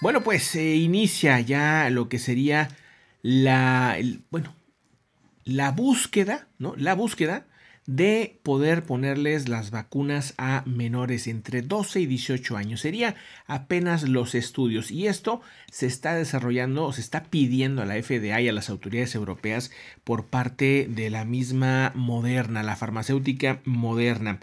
Bueno, pues se inicia ya lo que sería la, bueno, la búsqueda, ¿no? La búsqueda de poder ponerles las vacunas a menores entre 12 y 18 años. Sería apenas los estudios y esto se está desarrollando o se está pidiendo a la FDA y a las autoridades europeas por parte de la misma Moderna, la farmacéutica Moderna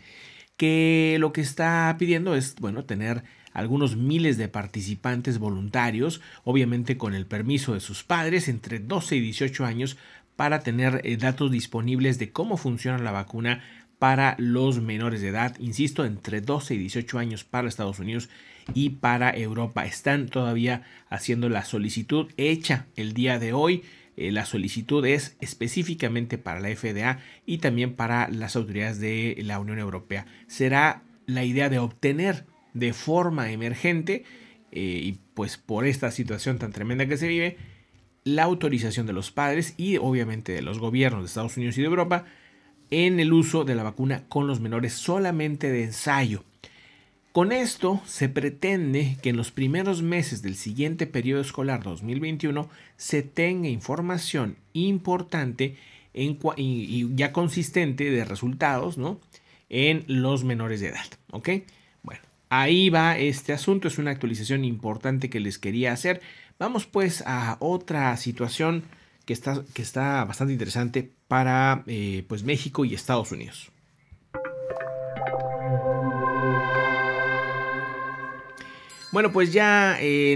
que lo que está pidiendo es, bueno, tener algunos miles de participantes voluntarios, obviamente con el permiso de sus padres, entre 12 y 18 años, para tener eh, datos disponibles de cómo funciona la vacuna para los menores de edad, insisto, entre 12 y 18 años para Estados Unidos y para Europa. Están todavía haciendo la solicitud hecha el día de hoy. Eh, la solicitud es específicamente para la FDA y también para las autoridades de la Unión Europea. Será la idea de obtener de forma emergente, eh, y pues por esta situación tan tremenda que se vive, la autorización de los padres y obviamente de los gobiernos de Estados Unidos y de Europa en el uso de la vacuna con los menores solamente de ensayo. Con esto se pretende que en los primeros meses del siguiente periodo escolar 2021 se tenga información importante y, ya consistente de resultados ¿no? en los menores de edad. ¿ok? Bueno, ahí va este asunto, es una actualización importante que les quería hacer. Vamos pues a otra situación que está, que está bastante interesante para eh, pues México y Estados Unidos. Bueno, pues ya... Eh,